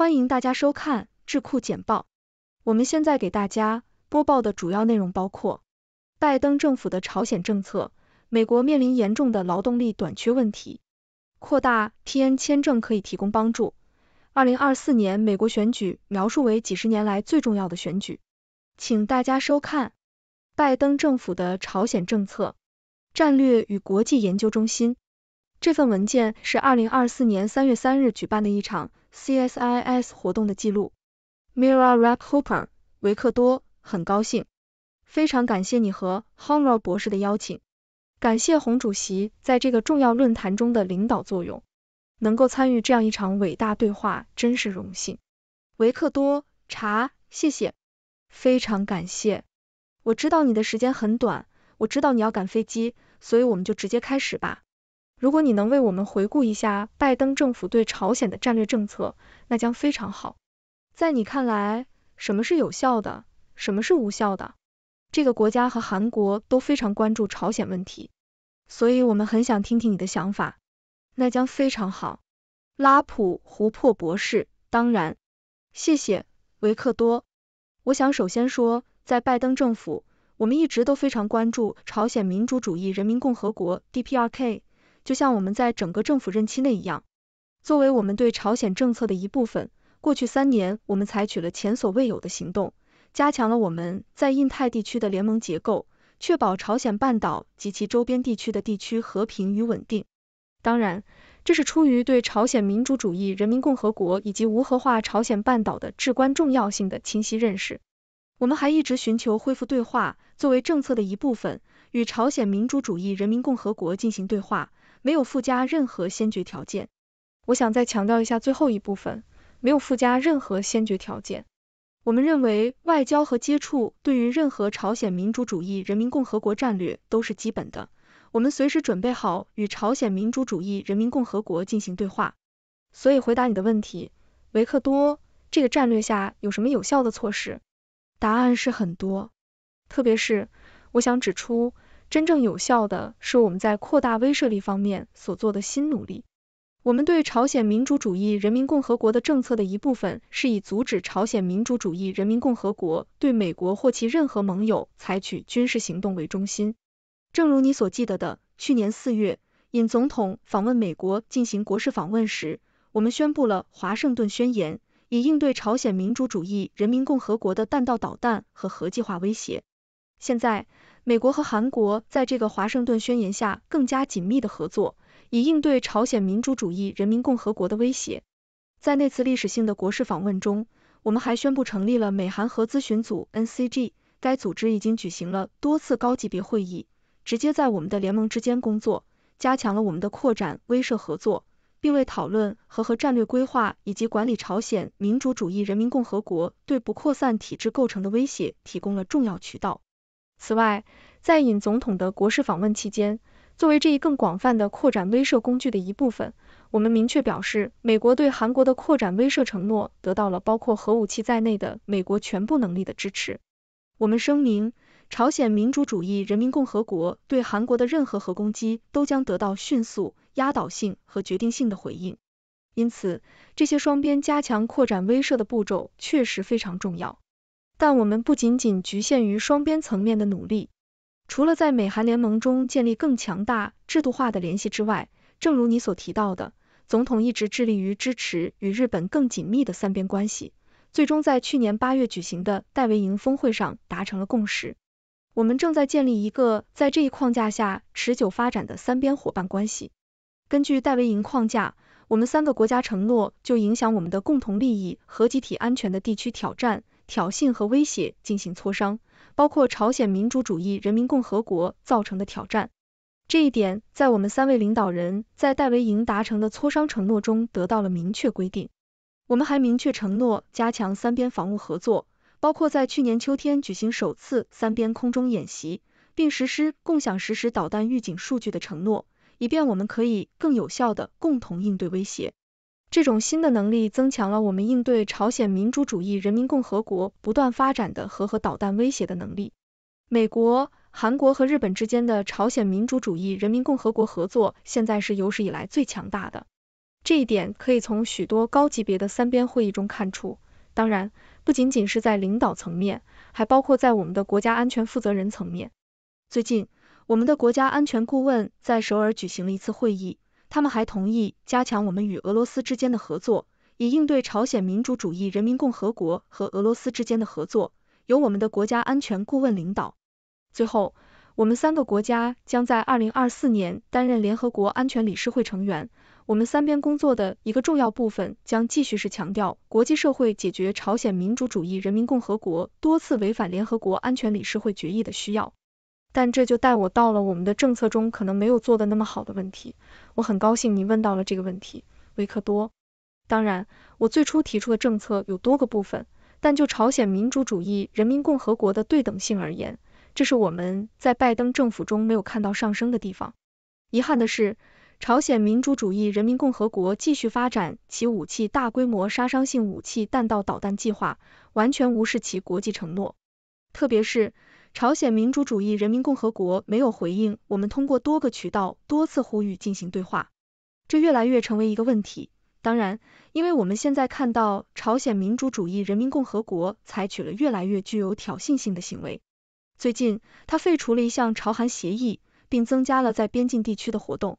欢迎大家收看智库简报。我们现在给大家播报的主要内容包括：拜登政府的朝鲜政策，美国面临严重的劳动力短缺问题，扩大 TN 签证可以提供帮助。二零二四年美国选举描述为几十年来最重要的选举，请大家收看拜登政府的朝鲜政策战略与国际研究中心。这份文件是二零二四年三月三日举办的一场 CSIS 活动的记录。Mira Rap Hooper，维克多，很高兴，非常感谢你和 Honor 博士的邀请，感谢洪主席在这个重要论坛中的领导作用，能够参与这样一场伟大对话真是荣幸。维克多，查，谢谢，非常感谢。我知道你的时间很短，我知道你要赶飞机，所以我们就直接开始吧。如果你能为我们回顾一下拜登政府对朝鲜的战略政策，那将非常好。在你看来，什么是有效的，什么是无效的？这个国家和韩国都非常关注朝鲜问题，所以我们很想听听你的想法，那将非常好。拉普湖泊博士，当然，谢谢维克多。我想首先说，在拜登政府，我们一直都非常关注朝鲜民主主义人民共和国 （DPRK）。就像我们在整个政府任期内一样，作为我们对朝鲜政策的一部分，过去三年我们采取了前所未有的行动，加强了我们在印太地区的联盟结构，确保朝鲜半岛及其周边地区的地区和平与稳定。当然，这是出于对朝鲜民主主义人民共和国以及无核化朝鲜半岛的至关重要性的清晰认识。我们还一直寻求恢复对话，作为政策的一部分，与朝鲜民主主义人民共和国进行对话。没有附加任何先决条件。我想再强调一下最后一部分，没有附加任何先决条件。我们认为外交和接触对于任何朝鲜民主主义人民共和国战略都是基本的。我们随时准备好与朝鲜民主主义人民共和国进行对话。所以回答你的问题，维克多，这个战略下有什么有效的措施？答案是很多，特别是我想指出。真正有效的是我们在扩大威慑力方面所做的新努力。我们对朝鲜民主主义人民共和国的政策的一部分是以阻止朝鲜民主主义人民共和国对美国或其任何盟友采取军事行动为中心。正如你所记得的，去年四月，尹总统访问美国进行国事访问时，我们宣布了华盛顿宣言，以应对朝鲜民主主义人民共和国的弹道导弹和核计划威胁。现在。美国和韩国在这个华盛顿宣言下更加紧密的合作，以应对朝鲜民主主义人民共和国的威胁。在那次历史性的国事访问中，我们还宣布成立了美韩核咨询组 （NCG）。该组织已经举行了多次高级别会议，直接在我们的联盟之间工作，加强了我们的扩展威慑合作，并为讨论核和战略规划以及管理朝鲜民主主义人民共和国对不扩散体制构成的威胁提供了重要渠道。此外，在尹总统的国事访问期间，作为这一更广泛的扩展威慑工具的一部分，我们明确表示，美国对韩国的扩展威慑承诺得到了包括核武器在内的美国全部能力的支持。我们声明，朝鲜民主主义人民共和国对韩国的任何核攻击都将得到迅速、压倒性和决定性的回应。因此，这些双边加强扩展威慑的步骤确实非常重要。但我们不仅仅局限于双边层面的努力，除了在美韩联盟中建立更强大、制度化的联系之外，正如你所提到的，总统一直致力于支持与日本更紧密的三边关系，最终在去年八月举行的戴维营峰会上达成了共识。我们正在建立一个在这一框架下持久发展的三边伙伴关系。根据戴维营框架，我们三个国家承诺就影响我们的共同利益和集体安全的地区挑战。挑衅和威胁进行磋商，包括朝鲜民主主义人民共和国造成的挑战。这一点在我们三位领导人在戴维营达成的磋商承诺中得到了明确规定。我们还明确承诺加强三边防务合作，包括在去年秋天举行首次三边空中演习，并实施共享实时导弹预警数据的承诺，以便我们可以更有效地共同应对威胁。这种新的能力增强了我们应对朝鲜民主主义人民共和国不断发展的核和导弹威胁的能力。美国、韩国和日本之间的朝鲜民主主义人民共和国合作现在是有史以来最强大的，这一点可以从许多高级别的三边会议中看出。当然，不仅仅是在领导层面，还包括在我们的国家安全负责人层面。最近，我们的国家安全顾问在首尔举行了一次会议。他们还同意加强我们与俄罗斯之间的合作，以应对朝鲜民主主义人民共和国和俄罗斯之间的合作。由我们的国家安全顾问领导。最后，我们三个国家将在二零二四年担任联合国安全理事会成员。我们三边工作的一个重要部分将继续是强调国际社会解决朝鲜民主主义人民共和国多次违反联合国安全理事会决议的需要。但这就带我到了我们的政策中可能没有做的那么好的问题。我很高兴你问到了这个问题，维克多。当然，我最初提出的政策有多个部分，但就朝鲜民主主义人民共和国的对等性而言，这是我们在拜登政府中没有看到上升的地方。遗憾的是，朝鲜民主主义人民共和国继续发展其武器大规模杀伤性武器弹道导弹计划，完全无视其国际承诺，特别是。朝鲜民主主义人民共和国没有回应，我们通过多个渠道多次呼吁进行对话，这越来越成为一个问题。当然，因为我们现在看到朝鲜民主主义人民共和国采取了越来越具有挑衅性的行为，最近他废除了一项朝韩协议，并增加了在边境地区的活动。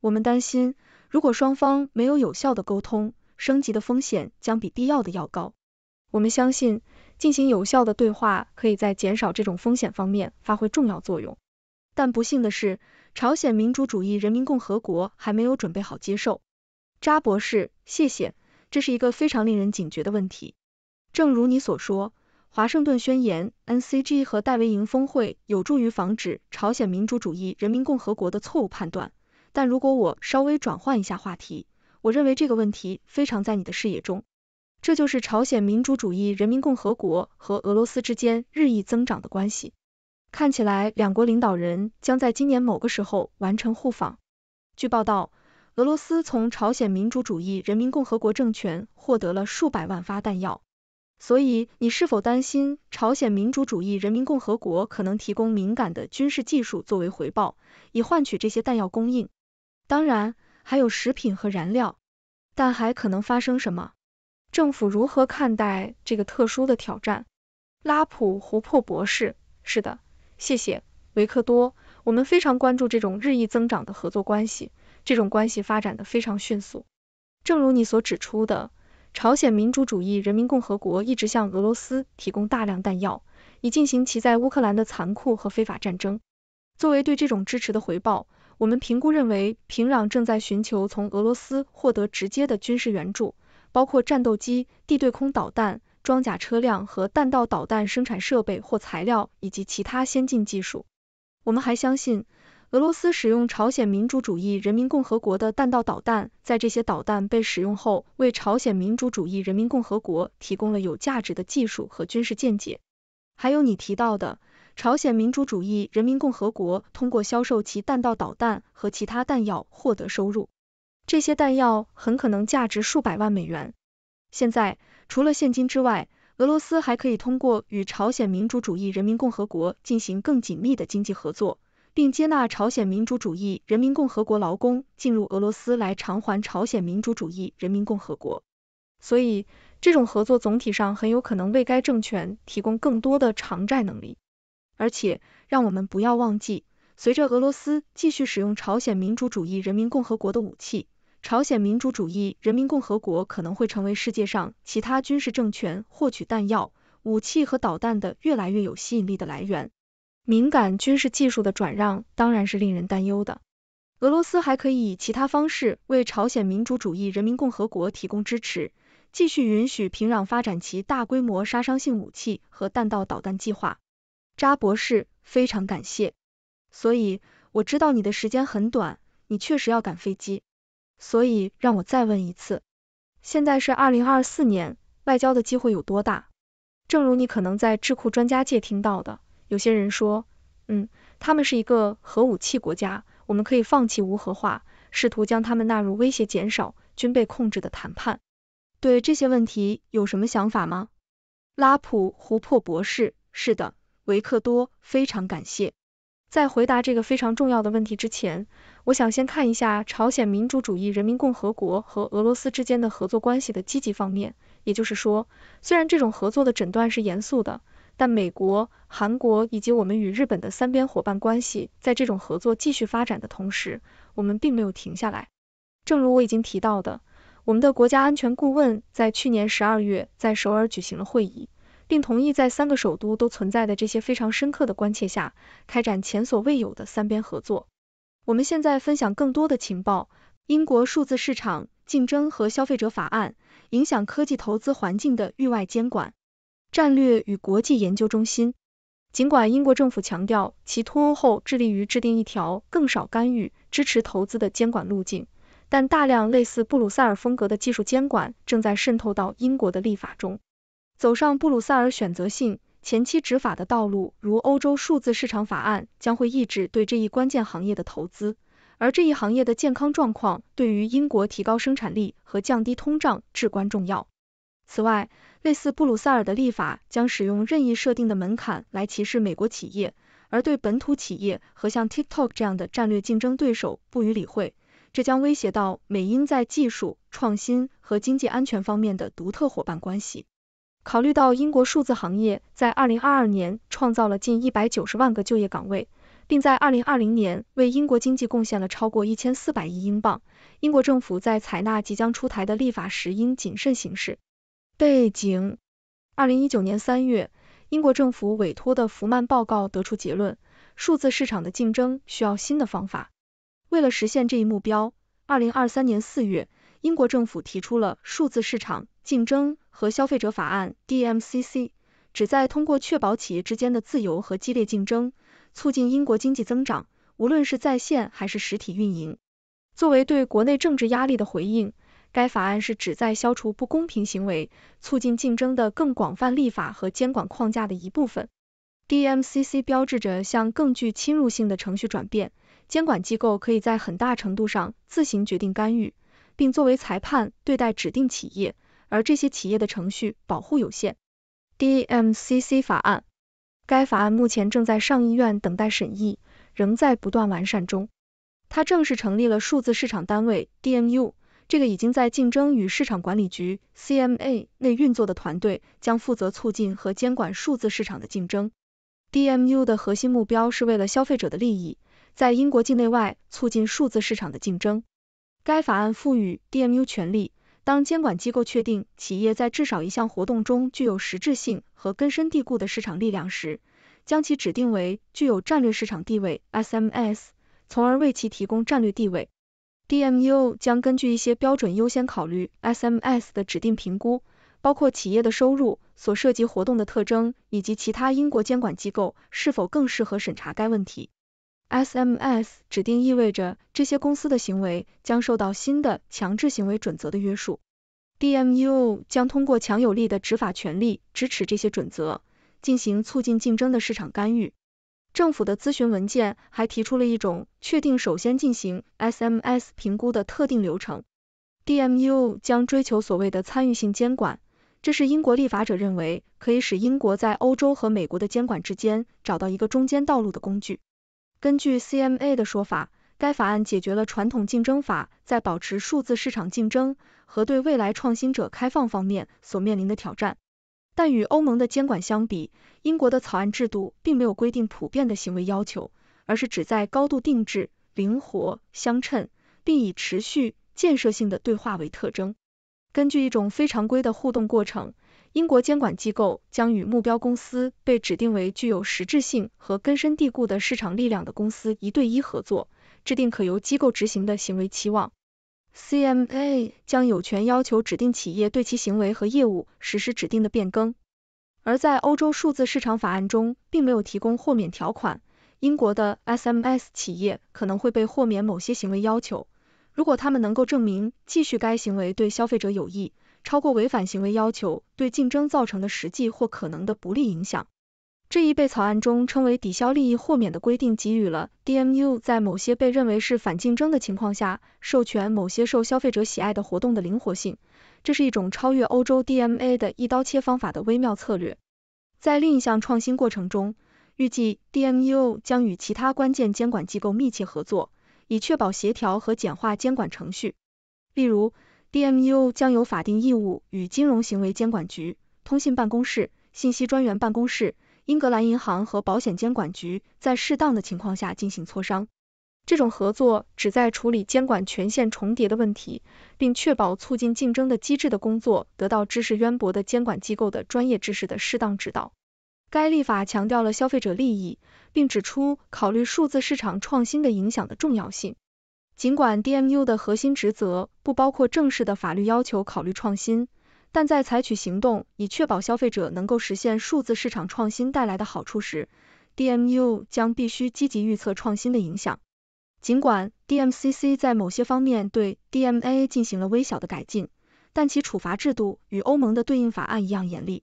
我们担心，如果双方没有有效的沟通，升级的风险将比必要的要高。我们相信。进行有效的对话，可以在减少这种风险方面发挥重要作用。但不幸的是，朝鲜民主主义人民共和国还没有准备好接受。查博士，谢谢。这是一个非常令人警觉的问题。正如你所说，华盛顿宣言、NCG 和戴维营峰会有助于防止朝鲜民主主义人民共和国的错误判断。但如果我稍微转换一下话题，我认为这个问题非常在你的视野中。这就是朝鲜民主主义人民共和国和俄罗斯之间日益增长的关系。看起来两国领导人将在今年某个时候完成互访。据报道，俄罗斯从朝鲜民主主义人民共和国政权获得了数百万发弹药。所以，你是否担心朝鲜民主主义人民共和国可能提供敏感的军事技术作为回报，以换取这些弹药供应？当然，还有食品和燃料。但还可能发生什么？政府如何看待这个特殊的挑战？拉普·胡珀博士，是的，谢谢维克多。我们非常关注这种日益增长的合作关系，这种关系发展的非常迅速。正如你所指出的，朝鲜民主主义人民共和国一直向俄罗斯提供大量弹药，以进行其在乌克兰的残酷和非法战争。作为对这种支持的回报，我们评估认为平壤正在寻求从俄罗斯获得直接的军事援助。包括战斗机、地对空导弹、装甲车辆和弹道导弹生产设备或材料以及其他先进技术。我们还相信，俄罗斯使用朝鲜民主主义人民共和国的弹道导弹，在这些导弹被使用后，为朝鲜民主主义人民共和国提供了有价值的技术和军事见解。还有你提到的，朝鲜民主主义人民共和国通过销售其弹道导弹和其他弹药获得收入。这些弹药很可能价值数百万美元。现在，除了现金之外，俄罗斯还可以通过与朝鲜民主主义人民共和国进行更紧密的经济合作，并接纳朝鲜民主主义人民共和国劳工进入俄罗斯来偿还朝鲜民主主义人民共和国。所以，这种合作总体上很有可能为该政权提供更多的偿债能力。而且，让我们不要忘记，随着俄罗斯继续使用朝鲜民主主义人民共和国的武器。朝鲜民主主义人民共和国可能会成为世界上其他军事政权获取弹药、武器和导弹的越来越有吸引力的来源。敏感军事技术的转让当然是令人担忧的。俄罗斯还可以以其他方式为朝鲜民主主义人民共和国提供支持，继续允许平壤发展其大规模杀伤性武器和弹道导弹计划。扎博士，非常感谢。所以我知道你的时间很短，你确实要赶飞机。所以让我再问一次，现在是二零二四年，外交的机会有多大？正如你可能在智库专家界听到的，有些人说，嗯，他们是一个核武器国家，我们可以放弃无核化，试图将他们纳入威胁减少、军备控制的谈判。对这些问题有什么想法吗？拉普胡珀博士，是的，维克多，非常感谢。在回答这个非常重要的问题之前，我想先看一下朝鲜民主主义人民共和国和俄罗斯之间的合作关系的积极方面，也就是说，虽然这种合作的诊断是严肃的，但美国、韩国以及我们与日本的三边伙伴关系，在这种合作继续发展的同时，我们并没有停下来。正如我已经提到的，我们的国家安全顾问在去年十二月在首尔举行了会议，并同意在三个首都都存在的这些非常深刻的关切下，开展前所未有的三边合作。我们现在分享更多的情报。英国数字市场竞争和消费者法案影响科技投资环境的域外监管战略与国际研究中心。尽管英国政府强调其脱欧后致力于制定一条更少干预、支持投资的监管路径，但大量类似布鲁塞尔风格的技术监管正在渗透到英国的立法中，走上布鲁塞尔选择性。前期执法的道路，如欧洲数字市场法案，将会抑制对这一关键行业的投资，而这一行业的健康状况对于英国提高生产力和降低通胀至关重要。此外，类似布鲁塞尔的立法将使用任意设定的门槛来歧视美国企业，而对本土企业和像 TikTok 这样的战略竞争对手不予理会，这将威胁到美英在技术创新和经济安全方面的独特伙伴关系。考虑到英国数字行业在2022年创造了近190万个就业岗位，并在2020年为英国经济贡献了超过1400亿英镑，英国政府在采纳即将出台的立法时应谨慎行事。背景：2019年3月，英国政府委托的福曼报告得出结论，数字市场的竞争需要新的方法。为了实现这一目标，2023年4月，英国政府提出了数字市场。竞争和消费者法案 （DMCC） 旨在通过确保企业之间的自由和激烈竞争，促进英国经济增长，无论是在线还是实体运营。作为对国内政治压力的回应，该法案是旨在消除不公平行为、促进竞争的更广泛立法和监管框架的一部分。DMCC 标志着向更具侵入性的程序转变，监管机构可以在很大程度上自行决定干预，并作为裁判对待指定企业。而这些企业的程序保护有限。DMCC 法案，该法案目前正在上议院等待审议，仍在不断完善中。它正式成立了数字市场单位 DMU，这个已经在竞争与市场管理局 CMA 内运作的团队，将负责促进和监管数字市场的竞争。DMU 的核心目标是为了消费者的利益，在英国境内外促进数字市场的竞争。该法案赋予 DMU 权利，当监管机构确定企业在至少一项活动中具有实质性和根深蒂固的市场力量时，将其指定为具有战略市场地位 （SMS），从而为其提供战略地位。D M U 将根据一些标准优先考虑 SMS 的指定评估，包括企业的收入、所涉及活动的特征以及其他英国监管机构是否更适合审查该问题。SMS 指定意味着这些公司的行为将受到新的强制行为准则的约束。DMU 将通过强有力的执法权力支持这些准则，进行促进竞争的市场干预。政府的咨询文件还提出了一种确定首先进行 SMS 评估的特定流程。DMU 将追求所谓的参与性监管，这是英国立法者认为可以使英国在欧洲和美国的监管之间找到一个中间道路的工具。根据 CMA 的说法，该法案解决了传统竞争法在保持数字市场竞争和对未来创新者开放方面所面临的挑战。但与欧盟的监管相比，英国的草案制度并没有规定普遍的行为要求，而是旨在高度定制、灵活、相称，并以持续建设性的对话为特征。根据一种非常规的互动过程。英国监管机构将与目标公司被指定为具有实质性和根深蒂固的市场力量的公司一对一合作，制定可由机构执行的行为期望。CMA 将有权要求指定企业对其行为和业务实施指定的变更。而在欧洲数字市场法案中，并没有提供豁免条款，英国的 SMS 企业可能会被豁免某些行为要求，如果他们能够证明继续该行为对消费者有益。超过违反行为要求对竞争造成的实际或可能的不利影响，这一被草案中称为“抵消利益豁免”的规定，给予了 d m u 在某些被认为是反竞争的情况下，授权某些受消费者喜爱的活动的灵活性。这是一种超越欧洲 DMA 的一刀切方法的微妙策略。在另一项创新过程中，预计 d m u 将与其他关键监管机构密切合作，以确保协调和简化监管程序，例如。d m u 将有法定义务与金融行为监管局、通信办公室、信息专员办公室、英格兰银行和保险监管局在适当的情况下进行磋商。这种合作旨在处理监管权限重叠的问题，并确保促进竞争的机制的工作得到知识渊博的监管机构的专业知识的适当指导。该立法强调了消费者利益，并指出考虑数字市场创新的影响的重要性。尽管 DMU 的核心职责不包括正式的法律要求考虑创新，但在采取行动以确保消费者能够实现数字市场创新带来的好处时，DMU 将必须积极预测创新的影响。尽管 DMCC 在某些方面对 DMA 进行了微小的改进，但其处罚制度与欧盟的对应法案一样严厉。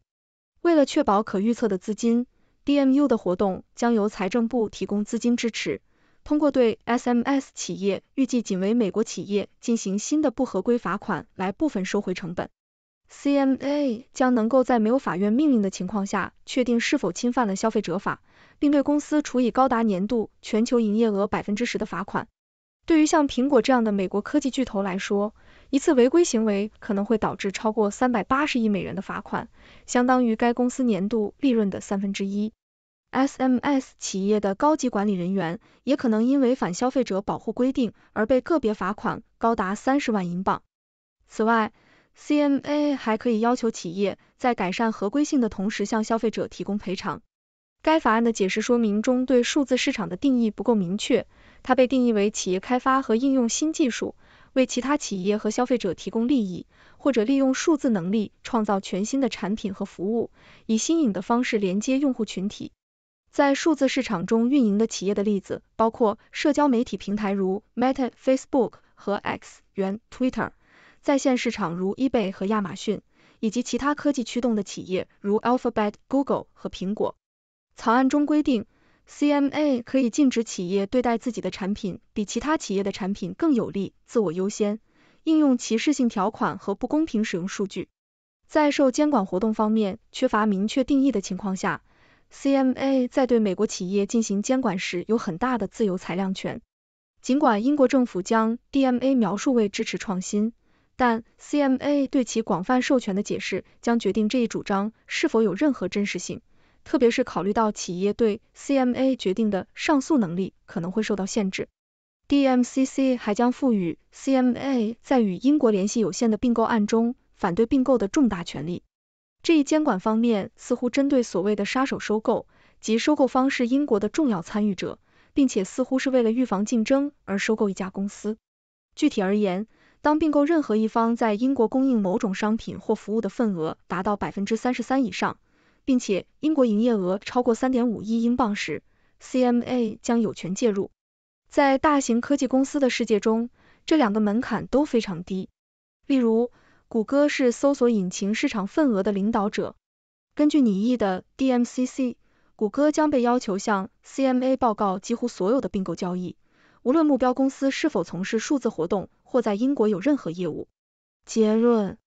为了确保可预测的资金，DMU 的活动将由财政部提供资金支持。通过对 SMS 企业预计仅为美国企业进行新的不合规罚款来部分收回成本，CMA 将能够在没有法院命令的情况下确定是否侵犯了消费者法，并对公司处以高达年度全球营业额百分之十的罚款。对于像苹果这样的美国科技巨头来说，一次违规行为可能会导致超过三百八十亿美元的罚款，相当于该公司年度利润的三分之一。S M S 企业的高级管理人员也可能因违反消费者保护规定而被个别罚款高达三十万英镑。此外，C M A 还可以要求企业在改善合规性的同时向消费者提供赔偿。该法案的解释说明中对数字市场的定义不够明确，它被定义为企业开发和应用新技术，为其他企业和消费者提供利益，或者利用数字能力创造全新的产品和服务，以新颖的方式连接用户群体。在数字市场中运营的企业的例子包括社交媒体平台如 Meta、Facebook 和 X（ 原 Twitter）、在线市场如 eBay 和亚马逊，以及其他科技驱动的企业如 Alphabet、Google 和苹果。草案中规定，CMA 可以禁止企业对待自己的产品比其他企业的产品更有利，自我优先，应用歧视性条款和不公平使用数据。在受监管活动方面缺乏明确定义的情况下。CMA 在对美国企业进行监管时有很大的自由裁量权。尽管英国政府将 DMA 描述为支持创新，但 CMA 对其广泛授权的解释将决定这一主张是否有任何真实性。特别是考虑到企业对 CMA 决定的上诉能力可能会受到限制。DCC m 还将赋予 CMA 在与英国联系有限的并购案中反对并购的重大权利。这一监管方面似乎针对所谓的“杀手收购”，即收购方是英国的重要参与者，并且似乎是为了预防竞争而收购一家公司。具体而言，当并购任何一方在英国供应某种商品或服务的份额达到百分之三十三以上，并且英国营业额超过三点五亿英镑时，CMA 将有权介入。在大型科技公司的世界中，这两个门槛都非常低。例如，谷歌是搜索引擎市场份额的领导者。根据拟议的 DMCC，谷歌将被要求向 CMA 报告几乎所有的并购交易，无论目标公司是否从事数字活动或在英国有任何业务。结论：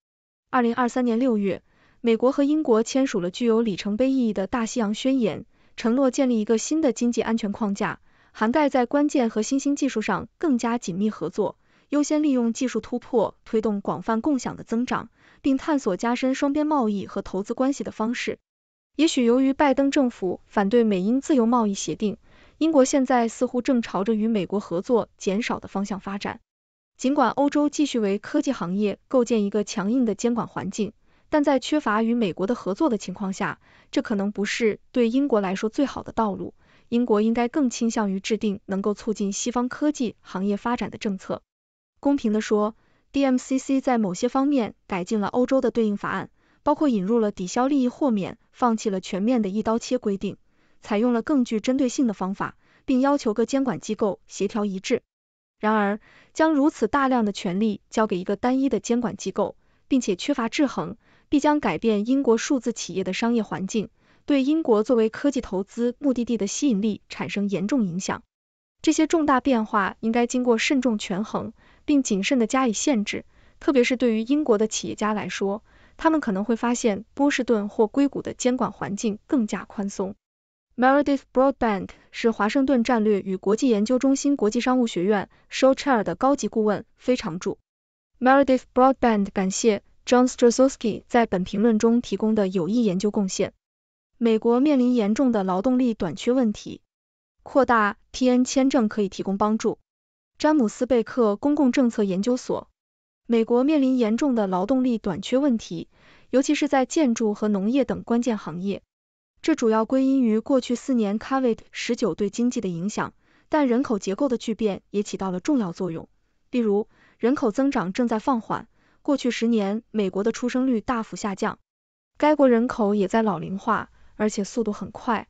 二零二三年六月，美国和英国签署了具有里程碑意义的大西洋宣言，承诺建立一个新的经济安全框架，涵盖在关键和新兴技术上更加紧密合作。优先利用技术突破推动广泛共享的增长，并探索加深双边贸易和投资关系的方式。也许由于拜登政府反对美英自由贸易协定，英国现在似乎正朝着与美国合作减少的方向发展。尽管欧洲继续为科技行业构建一个强硬的监管环境，但在缺乏与美国的合作的情况下，这可能不是对英国来说最好的道路。英国应该更倾向于制定能够促进西方科技行业发展的政策。公平的说，D M C C 在某些方面改进了欧洲的对应法案，包括引入了抵消利益豁免，放弃了全面的一刀切规定，采用了更具针对性的方法，并要求各监管机构协调一致。然而，将如此大量的权力交给一个单一的监管机构，并且缺乏制衡，必将改变英国数字企业的商业环境，对英国作为科技投资目的地的吸引力产生严重影响。这些重大变化应该经过慎重权衡。并谨慎地加以限制，特别是对于英国的企业家来说，他们可能会发现波士顿或硅谷的监管环境更加宽松。Meredith Broadband 是华盛顿战略与国际研究中心国际商务学院 show chair 的高级顾问，非常著。Meredith Broadband 感谢 John s t r z o s k i 在本评论中提供的有益研究贡献。美国面临严重的劳动力短缺问题，扩大 TN 签证可以提供帮助。詹姆斯·贝克公共政策研究所，美国面临严重的劳动力短缺问题，尤其是在建筑和农业等关键行业。这主要归因于过去四年 COVID-19 对经济的影响，但人口结构的巨变也起到了重要作用。例如，人口增长正在放缓，过去十年美国的出生率大幅下降，该国人口也在老龄化，而且速度很快。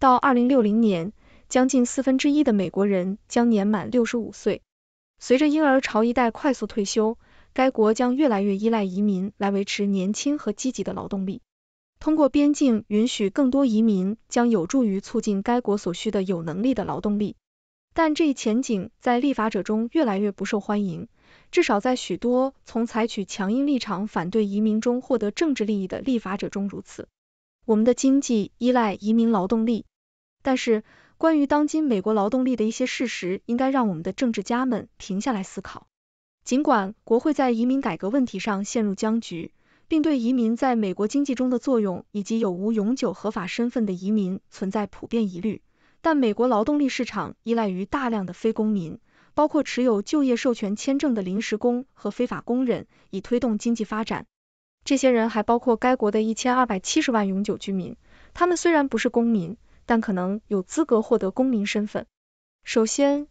到2060年，将近四分之一的美国人将年满六十五岁，随着婴儿潮一代快速退休，该国将越来越依赖移民来维持年轻和积极的劳动力。通过边境允许更多移民将有助于促进该国所需的有能力的劳动力。但这一前景在立法者中越来越不受欢迎，至少在许多从采取强硬立场反对移民中获得政治利益的立法者中如此。我们的经济依赖移民劳动力，但是。关于当今美国劳动力的一些事实，应该让我们的政治家们停下来思考。尽管国会在移民改革问题上陷入僵局，并对移民在美国经济中的作用以及有无永久合法身份的移民存在普遍疑虑，但美国劳动力市场依赖于大量的非公民，包括持有就业授权签证的临时工和非法工人，以推动经济发展。这些人还包括该国的一千二百七十万永久居民，他们虽然不是公民。但可能有资格获得公民身份。首先，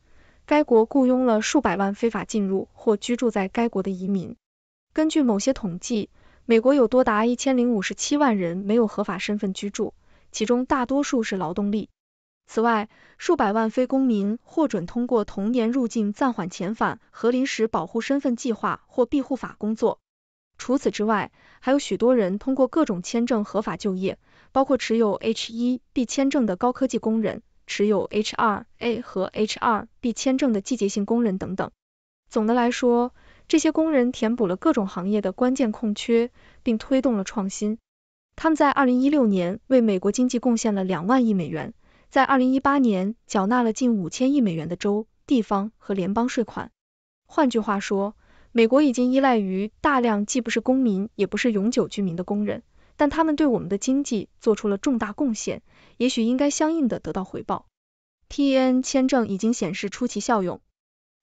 该国雇佣了数百万非法进入或居住在该国的移民。根据某些统计，美国有多达一千零五十七万人没有合法身份居住，其中大多数是劳动力。此外，数百万非公民获准通过童年入境暂缓遣返和临时保护身份计划或庇护法工作。除此之外，还有许多人通过各种签证合法就业。包括持有 H-1B 签证的高科技工人、持有 H-2A 和 H-2B 签证的季节性工人等等。总的来说，这些工人填补了各种行业的关键空缺，并推动了创新。他们在2016年为美国经济贡献了2万亿美元，在2018年缴纳了近5000亿美元的州、地方和联邦税款。换句话说，美国已经依赖于大量既不是公民，也不是永久居民的工人。但他们对我们的经济做出了重大贡献，也许应该相应的得到回报。T N 签证已经显示出其效用。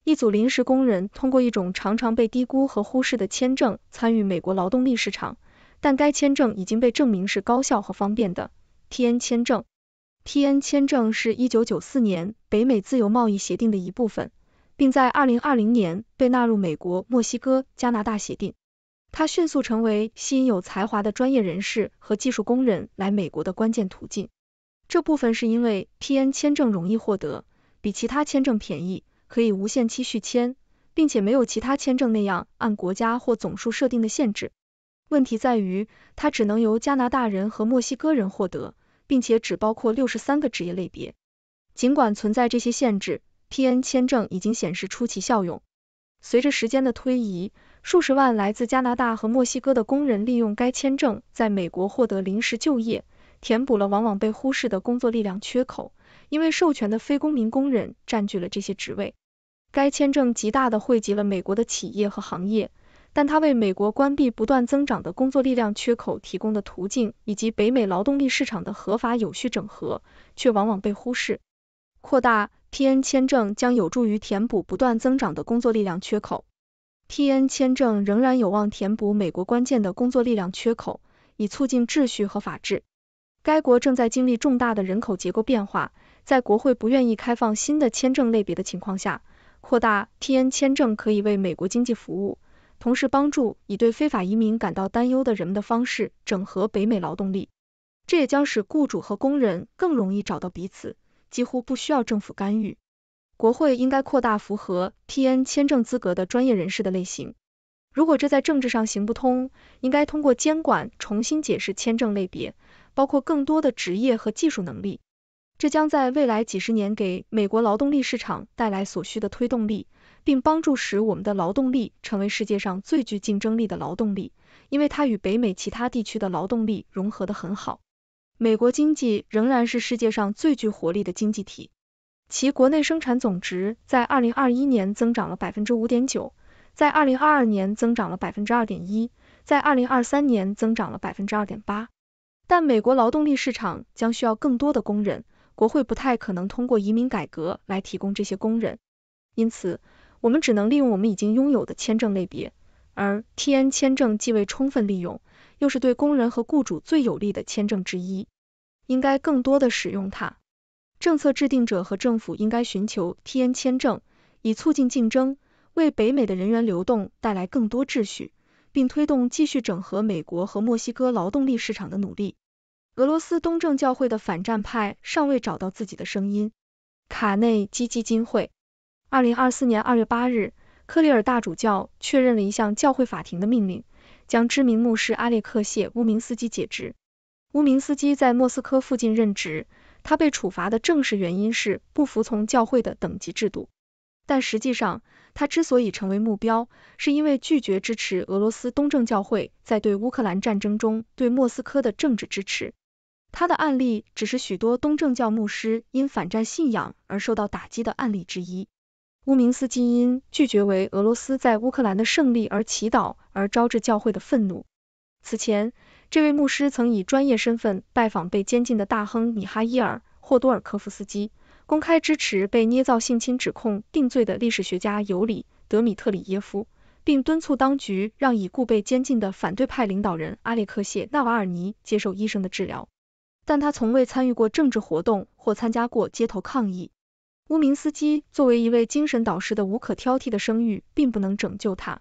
一组临时工人通过一种常常被低估和忽视的签证参与美国劳动力市场，但该签证已经被证明是高效和方便的。T N 签证，T N 签证是一九九四年北美自由贸易协定的一部分，并在二零二零年被纳入美国墨西哥加拿大协定。它迅速成为吸引有才华的专业人士和技术工人来美国的关键途径。这部分是因为 p n 签证容易获得，比其他签证便宜，可以无限期续签，并且没有其他签证那样按国家或总数设定的限制。问题在于，它只能由加拿大人和墨西哥人获得，并且只包括六十三个职业类别。尽管存在这些限制 p n 签证已经显示出其效用。随着时间的推移，数十万来自加拿大和墨西哥的工人利用该签证在美国获得临时就业，填补了往往被忽视的工作力量缺口，因为授权的非公民工人占据了这些职位。该签证极大地惠及了美国的企业和行业，但它为美国关闭不断增长的工作力量缺口提供的途径，以及北美劳动力市场的合法有序整合，却往往被忽视。扩大 TN 签证将有助于填补不断增长的工作力量缺口。T.N. 签证仍然有望填补美国关键的工作力量缺口，以促进秩序和法治。该国正在经历重大的人口结构变化，在国会不愿意开放新的签证类别的情况下，扩大 T.N. 签证可以为美国经济服务，同时帮助以对非法移民感到担忧的人们的方式整合北美劳动力。这也将使雇主和工人更容易找到彼此，几乎不需要政府干预。国会应该扩大符合 TN 签证资格的专业人士的类型。如果这在政治上行不通，应该通过监管重新解释签证类别，包括更多的职业和技术能力。这将在未来几十年给美国劳动力市场带来所需的推动力，并帮助使我们的劳动力成为世界上最具竞争力的劳动力，因为它与北美其他地区的劳动力融合得很好。美国经济仍然是世界上最具活力的经济体。其国内生产总值在2021年增长了5.9%，在2022年增长了2.1%，在2023年增长了2.8%。但美国劳动力市场将需要更多的工人，国会不太可能通过移民改革来提供这些工人，因此我们只能利用我们已经拥有的签证类别，而 TN 签证既未充分利用，又是对工人和雇主最有利的签证之一，应该更多的使用它。政策制定者和政府应该寻求 T N 签证，以促进竞争，为北美的人员流动带来更多秩序，并推动继续整合美国和墨西哥劳动力市场的努力。俄罗斯东正教会的反战派尚未找到自己的声音。卡内基基金会，二零二四年二月八日，科里尔大主教确认了一项教会法庭的命令，将知名牧师阿列克谢乌明斯基解职。乌明斯基在莫斯科附近任职。他被处罚的正式原因是不服从教会的等级制度，但实际上他之所以成为目标，是因为拒绝支持俄罗斯东正教会在对乌克兰战争中对莫斯科的政治支持。他的案例只是许多东正教牧师因反战信仰而受到打击的案例之一。乌明斯基因拒绝为俄罗斯在乌克兰的胜利而祈祷而招致教会的愤怒。此前。这位牧师曾以专业身份拜访被监禁的大亨米哈伊尔·霍多尔科夫斯基，公开支持被捏造性侵指控定罪的历史学家尤里·德米特里耶夫，并敦促当局让已故被监禁的反对派领导人阿列克谢·纳瓦尔尼接受医生的治疗。但他从未参与过政治活动或参加过街头抗议。乌明斯基作为一位精神导师的无可挑剔的声誉，并不能拯救他。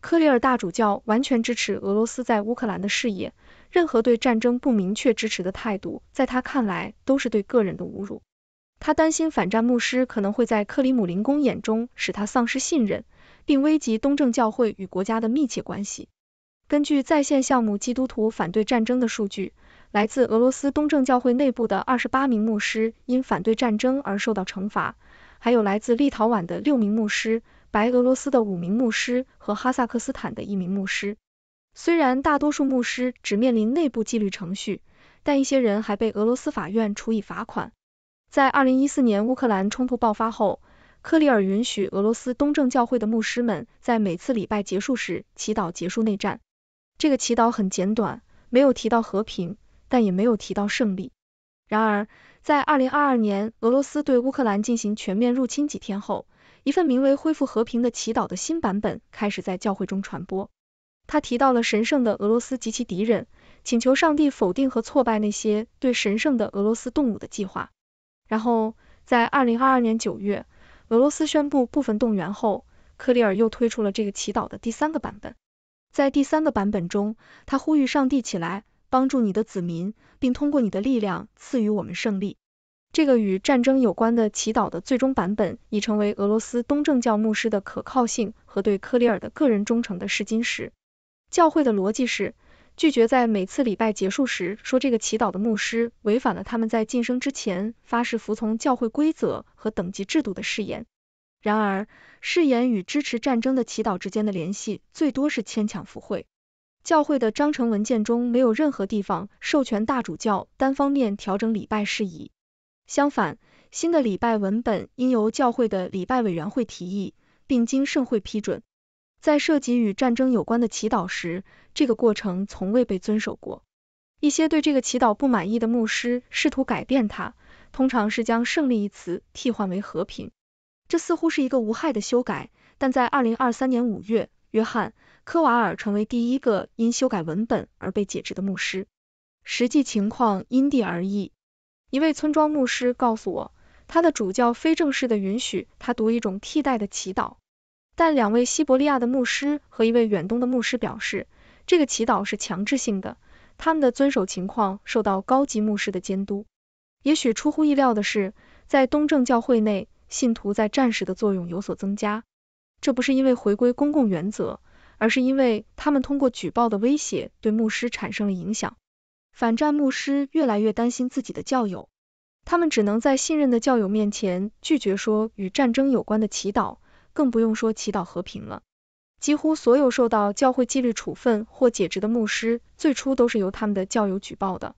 科里尔大主教完全支持俄罗斯在乌克兰的事业，任何对战争不明确支持的态度，在他看来都是对个人的侮辱。他担心反战牧师可能会在克里姆林宫眼中使他丧失信任，并危及东正教会与国家的密切关系。根据在线项目《基督徒反对战争》的数据，来自俄罗斯东正教会内部的二十八名牧师因反对战争而受到惩罚，还有来自立陶宛的六名牧师。白俄罗斯的五名牧师和哈萨克斯坦的一名牧师。虽然大多数牧师只面临内部纪律程序，但一些人还被俄罗斯法院处以罚款。在二零一四年乌克兰冲突爆发后，克里尔允许俄罗斯东正教会的牧师们在每次礼拜结束时祈祷结束内战。这个祈祷很简短，没有提到和平，但也没有提到胜利。然而，在二零二二年俄罗斯对乌克兰进行全面入侵几天后，一份名为《恢复和平的祈祷》的新版本开始在教会中传播。他提到了神圣的俄罗斯及其敌人，请求上帝否定和挫败那些对神圣的俄罗斯动武的计划。然后，在二零二二年九月，俄罗斯宣布部分动员后，科里尔又推出了这个祈祷的第三个版本。在第三个版本中，他呼吁上帝起来帮助你的子民，并通过你的力量赐予我们胜利。这个与战争有关的祈祷的最终版本已成为俄罗斯东正教牧师的可靠性和对克里尔的个人忠诚的试金石。教会的逻辑是拒绝在每次礼拜结束时说这个祈祷的牧师违反了他们在晋升之前发誓服从教会规则和等级制度的誓言。然而，誓言与支持战争的祈祷之间的联系最多是牵强附会。教会的章程文件中没有任何地方授权大主教单方面调整礼拜事宜。相反，新的礼拜文本应由教会的礼拜委员会提议，并经圣会批准。在涉及与战争有关的祈祷时，这个过程从未被遵守过。一些对这个祈祷不满意的牧师试图改变它，通常是将“胜利”一词替换为“和平”。这似乎是一个无害的修改，但在二零二三年五月，约翰·科瓦尔成为第一个因修改文本而被解职的牧师。实际情况因地而异。一位村庄牧师告诉我，他的主教非正式的允许他读一种替代的祈祷，但两位西伯利亚的牧师和一位远东的牧师表示，这个祈祷是强制性的，他们的遵守情况受到高级牧师的监督。也许出乎意料的是，在东正教会内，信徒在战时的作用有所增加，这不是因为回归公共原则，而是因为他们通过举报的威胁对牧师产生了影响。反战牧师越来越担心自己的教友，他们只能在信任的教友面前拒绝说与战争有关的祈祷，更不用说祈祷和平了。几乎所有受到教会纪律处分或解职的牧师，最初都是由他们的教友举报的。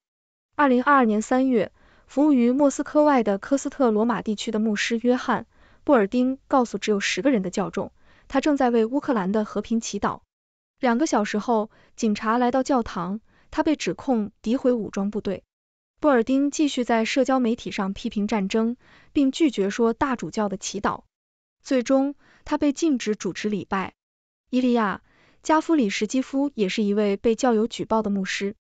二零二二年三月，服务于莫斯科外的科斯特罗马地区的牧师约翰·布尔丁告诉只有十个人的教众，他正在为乌克兰的和平祈祷。两个小时后，警察来到教堂。他被指控诋毁武装部队。布尔丁继续在社交媒体上批评战争，并拒绝说大主教的祈祷。最终，他被禁止主持礼拜。伊利亚·加夫里什基夫也是一位被教友举报的牧师。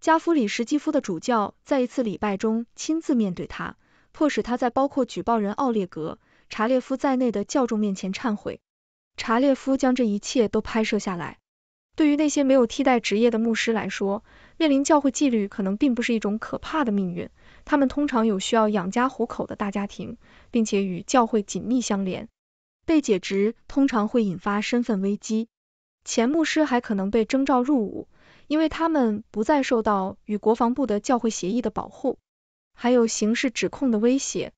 加夫里什基夫的主教在一次礼拜中亲自面对他，迫使他在包括举报人奥列格·查列夫在内的教众面前忏悔。查列夫将这一切都拍摄下来。对于那些没有替代职业的牧师来说，面临教会纪律可能并不是一种可怕的命运。他们通常有需要养家糊口的大家庭，并且与教会紧密相连。被解职通常会引发身份危机，前牧师还可能被征召入伍，因为他们不再受到与国防部的教会协议的保护，还有刑事指控的威胁。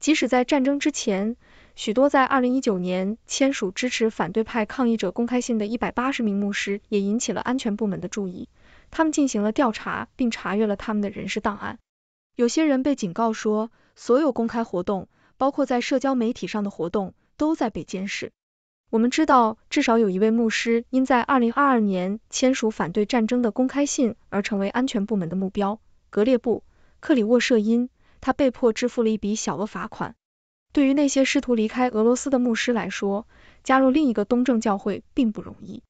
即使在战争之前。许多在二零一九年签署支持反对派抗议者公开信的一百八十名牧师也引起了安全部门的注意。他们进行了调查，并查阅了他们的人事档案。有些人被警告说，所有公开活动，包括在社交媒体上的活动，都在被监视。我们知道，至少有一位牧师因在二零二二年签署反对战争的公开信而成为安全部门的目标——格列布·克里沃舍因。他被迫支付了一笔小额罚款。对于那些试图离开俄罗斯的牧师来说，加入另一个东正教会并不容易。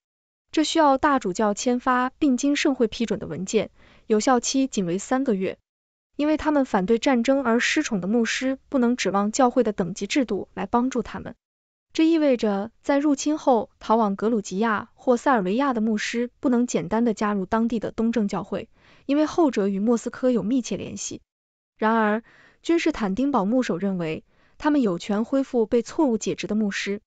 这需要大主教签发并经圣会批准的文件，有效期仅为三个月。因为他们反对战争而失宠的牧师，不能指望教会的等级制度来帮助他们。这意味着，在入侵后逃往格鲁吉亚或塞尔维亚的牧师，不能简单的加入当地的东正教会，因为后者与莫斯科有密切联系。然而，君士坦丁堡牧首认为。他们有权恢复被错误解职的牧师。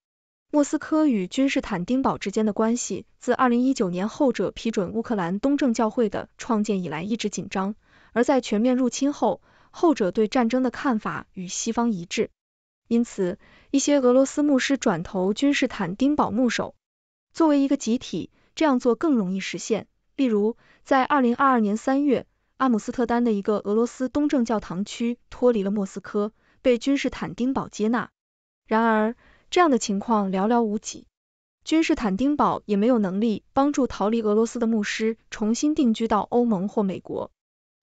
莫斯科与君士坦丁堡之间的关系自二零一九年后者批准乌克兰东正教会的创建以来一直紧张，而在全面入侵后，后者对战争的看法与西方一致，因此一些俄罗斯牧师转投君士坦丁堡牧首。作为一个集体这样做更容易实现，例如在二零二二年三月，阿姆斯特丹的一个俄罗斯东正教堂区脱离了莫斯科。被君士坦丁堡接纳，然而这样的情况寥寥无几。君士坦丁堡也没有能力帮助逃离俄罗斯的牧师重新定居到欧盟或美国。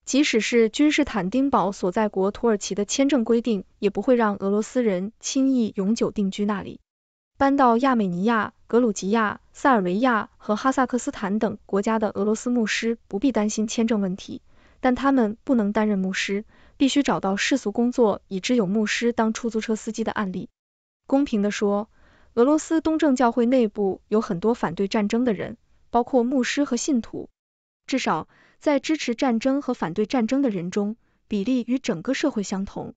即使是君士坦丁堡所在国土耳其的签证规定，也不会让俄罗斯人轻易永久定居那里。搬到亚美尼亚、格鲁吉亚、塞尔维亚和哈萨克斯坦等国家的俄罗斯牧师不必担心签证问题。但他们不能担任牧师，必须找到世俗工作。以知有牧师当出租车司机的案例。公平地说，俄罗斯东正教会内部有很多反对战争的人，包括牧师和信徒。至少在支持战争和反对战争的人中，比例与整个社会相同。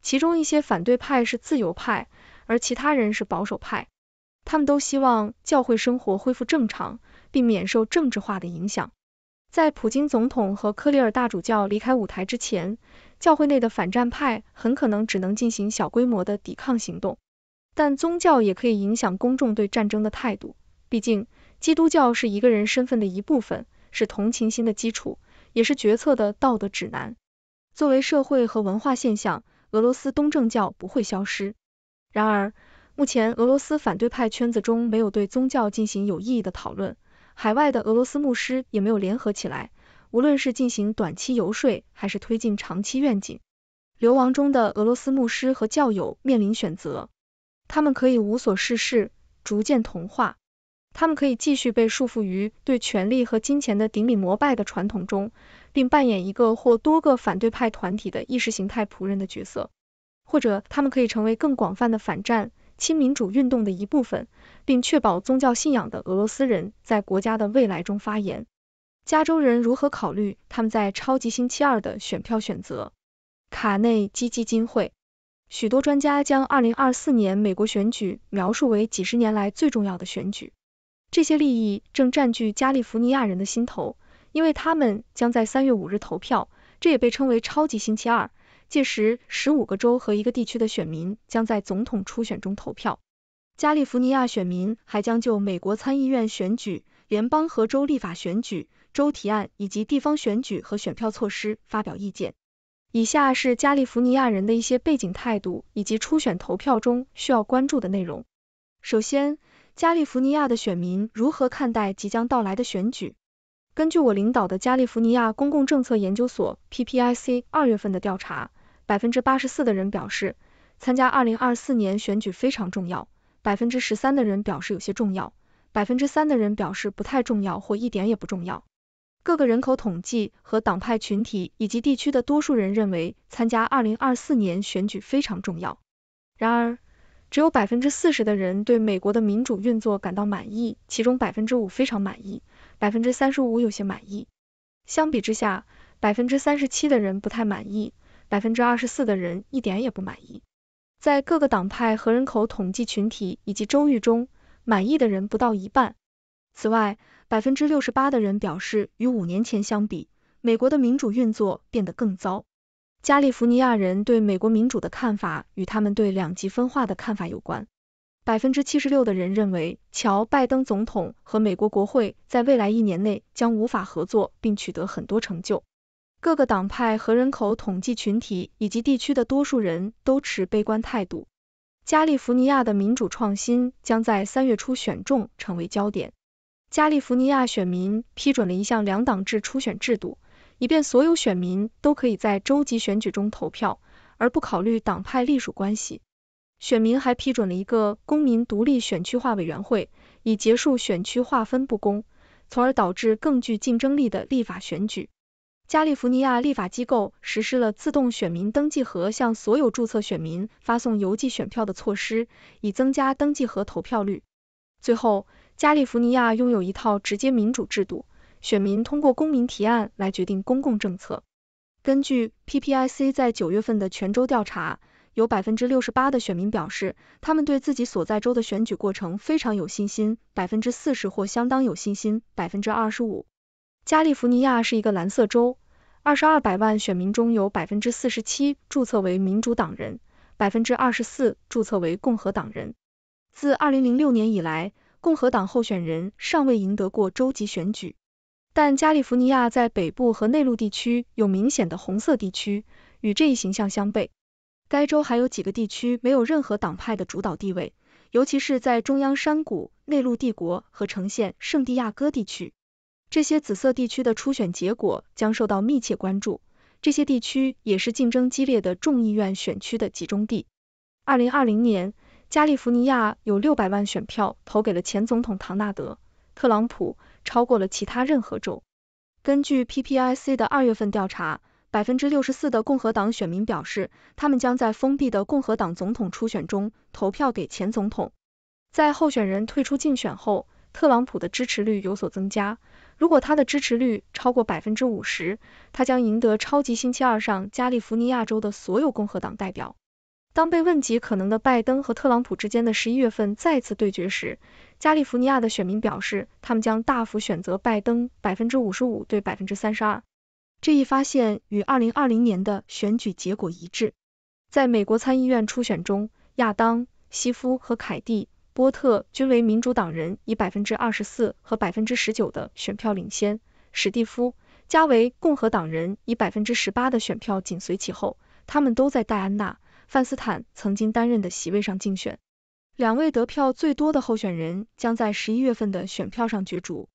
其中一些反对派是自由派，而其他人是保守派。他们都希望教会生活恢复正常，并免受政治化的影响。在普京总统和科里尔大主教离开舞台之前，教会内的反战派很可能只能进行小规模的抵抗行动。但宗教也可以影响公众对战争的态度，毕竟基督教是一个人身份的一部分，是同情心的基础，也是决策的道德指南。作为社会和文化现象，俄罗斯东正教不会消失。然而，目前俄罗斯反对派圈子中没有对宗教进行有意义的讨论。海外的俄罗斯牧师也没有联合起来，无论是进行短期游说，还是推进长期愿景。流亡中的俄罗斯牧师和教友面临选择：他们可以无所事事，逐渐同化；他们可以继续被束缚于对权力和金钱的顶礼膜拜的传统中，并扮演一个或多个反对派团体的意识形态仆人的角色；或者，他们可以成为更广泛的反战。亲民主运动的一部分，并确保宗教信仰的俄罗斯人在国家的未来中发言。加州人如何考虑他们在超级星期二的选票选择？卡内基基金会。许多专家将2024年美国选举描述为几十年来最重要的选举。这些利益正占据加利福尼亚人的心头，因为他们将在3月5日投票，这也被称为超级星期二。届时，十五个州和一个地区的选民将在总统初选中投票。加利福尼亚选民还将就美国参议院选举、联邦和州立法选举、州提案以及地方选举和选票措施发表意见。以下是加利福尼亚人的一些背景态度以及初选投票中需要关注的内容。首先，加利福尼亚的选民如何看待即将到来的选举？根据我领导的加利福尼亚公共政策研究所 （PPIC） 二月份的调查。百分之八十四的人表示参加二零二四年选举非常重要，百分之十三的人表示有些重要，百分之三的人表示不太重要或一点也不重要。各个人口统计和党派群体以及地区的多数人认为参加二零二四年选举非常重要。然而，只有百分之四十的人对美国的民主运作感到满意，其中百分之五非常满意，百分之三十五有些满意。相比之下，百分之三十七的人不太满意。百分之二十四的人一点也不满意，在各个党派和人口统计群体以及州域中，满意的人不到一半。此外，百分之六十八的人表示，与五年前相比，美国的民主运作变得更糟。加利福尼亚人对美国民主的看法与他们对两极分化的看法有关。百分之七十六的人认为，乔拜登总统和美国国会在未来一年内将无法合作并取得很多成就。各个党派和人口统计群体以及地区的多数人都持悲观态度。加利福尼亚的民主创新将在三月初选中成为焦点。加利福尼亚选民批准了一项两党制初选制度，以便所有选民都可以在州级选举中投票，而不考虑党派隶属关系。选民还批准了一个公民独立选区化委员会，以结束选区划分不公，从而导致更具竞争力的立法选举。加利福尼亚立法机构实施了自动选民登记和向所有注册选民发送邮寄选票的措施，以增加登记和投票率。最后，加利福尼亚拥有一套直接民主制度，选民通过公民提案来决定公共政策。根据 PPIC 在九月份的全州调查，有百分之六十八的选民表示他们对自己所在州的选举过程非常有信心，百分之四十或相当有信心，百分之二十五。加利福尼亚是一个蓝色州，二十二百万选民中有百分之四十七注册为民主党人，百分之二十四注册为共和党人。自二零零六年以来，共和党候选人尚未赢得过州级选举。但加利福尼亚在北部和内陆地区有明显的红色地区，与这一形象相悖。该州还有几个地区没有任何党派的主导地位，尤其是在中央山谷、内陆帝国和呈现圣地亚哥地区。这些紫色地区的初选结果将受到密切关注。这些地区也是竞争激烈的众议院选区的集中地。二零二零年，加利福尼亚有六百万选票投给了前总统唐纳德·特朗普，超过了其他任何州。根据 PPIC 的二月份调查，百分之六十四的共和党选民表示，他们将在封闭的共和党总统初选中投票给前总统。在候选人退出竞选后，特朗普的支持率有所增加。如果他的支持率超过百分之五十，他将赢得超级星期二上加利福尼亚州的所有共和党代表。当被问及可能的拜登和特朗普之间的十一月份再次对决时，加利福尼亚的选民表示他们将大幅选择拜登百分之五十五对百分之三十二。这一发现与二零二零年的选举结果一致。在美国参议院初选中，亚当、西夫和凯蒂。波特均为民主党人，以百分之二十四和百分之十九的选票领先；史蒂夫加为共和党人，以百分之十八的选票紧随其后。他们都在戴安娜范斯坦曾经担任的席位上竞选。两位得票最多的候选人将在十一月份的选票上角逐。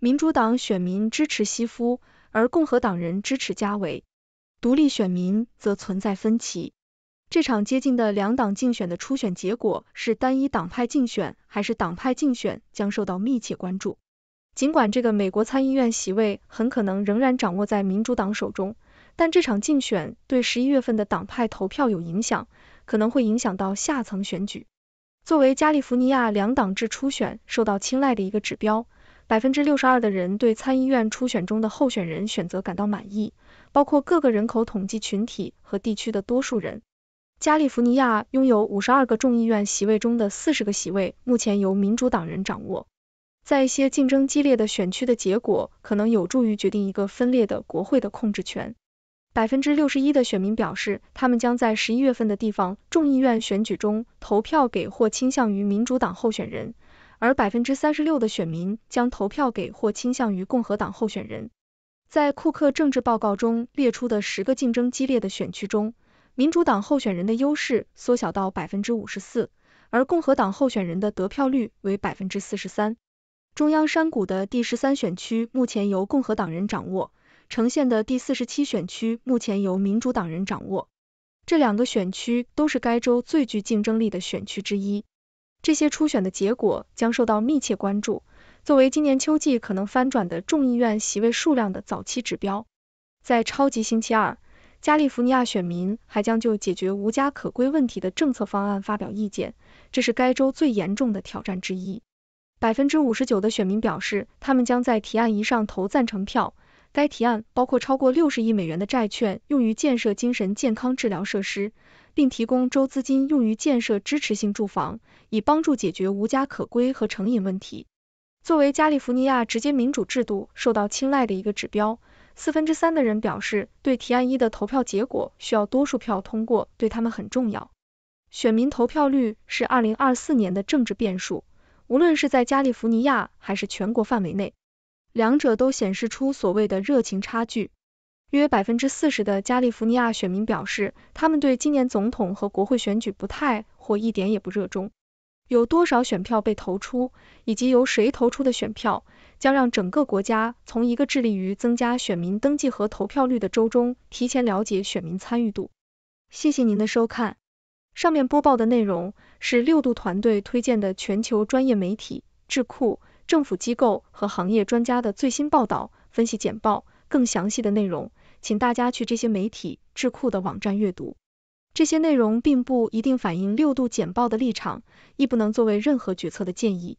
民主党选民支持希夫，而共和党人支持加维，独立选民则存在分歧。这场接近的两党竞选的初选结果是单一党派竞选还是党派竞选将受到密切关注。尽管这个美国参议院席位很可能仍然掌握在民主党手中，但这场竞选对十一月份的党派投票有影响，可能会影响到下层选举。作为加利福尼亚两党制初选受到青睐的一个指标，百分之六十二的人对参议院初选中的候选人选择感到满意，包括各个人口统计群体和地区的多数人。加利福尼亚拥有五十二个众议院席位中的四十个席位，目前由民主党人掌握。在一些竞争激烈的选区的结果，可能有助于决定一个分裂的国会的控制权。百分之六十一的选民表示，他们将在十一月份的地方众议院选举中投票给或倾向于民主党候选人，而百分之三十六的选民将投票给或倾向于共和党候选人。在库克政治报告中列出的十个竞争激烈的选区中，民主党候选人的优势缩小到百分之五十四，而共和党候选人的得票率为百分之四十三。中央山谷的第十三选区目前由共和党人掌握，呈现的第四十七选区目前由民主党人掌握。这两个选区都是该州最具竞争力的选区之一。这些初选的结果将受到密切关注，作为今年秋季可能翻转的众议院席位数量的早期指标。在超级星期二。加利福尼亚选民还将就解决无家可归问题的政策方案发表意见，这是该州最严重的挑战之一。百分之五十九的选民表示，他们将在提案一上投赞成票。该提案包括超过六十亿美元的债券，用于建设精神健康治疗设施，并提供州资金用于建设支持性住房，以帮助解决无家可归和成瘾问题。作为加利福尼亚直接民主制度受到青睐的一个指标。四分之三的人表示，对提案一的投票结果需要多数票通过，对他们很重要。选民投票率是二零二四年的政治变数，无论是在加利福尼亚还是全国范围内，两者都显示出所谓的热情差距。约百分之四十的加利福尼亚选民表示，他们对今年总统和国会选举不太或一点也不热衷。有多少选票被投出，以及由谁投出的选票？将让整个国家从一个致力于增加选民登记和投票率的州中提前了解选民参与度。谢谢您的收看。上面播报的内容是六度团队推荐的全球专业媒体、智库、政府机构和行业专家的最新报道、分析简报。更详细的内容，请大家去这些媒体、智库的网站阅读。这些内容并不一定反映六度简报的立场，亦不能作为任何决策的建议。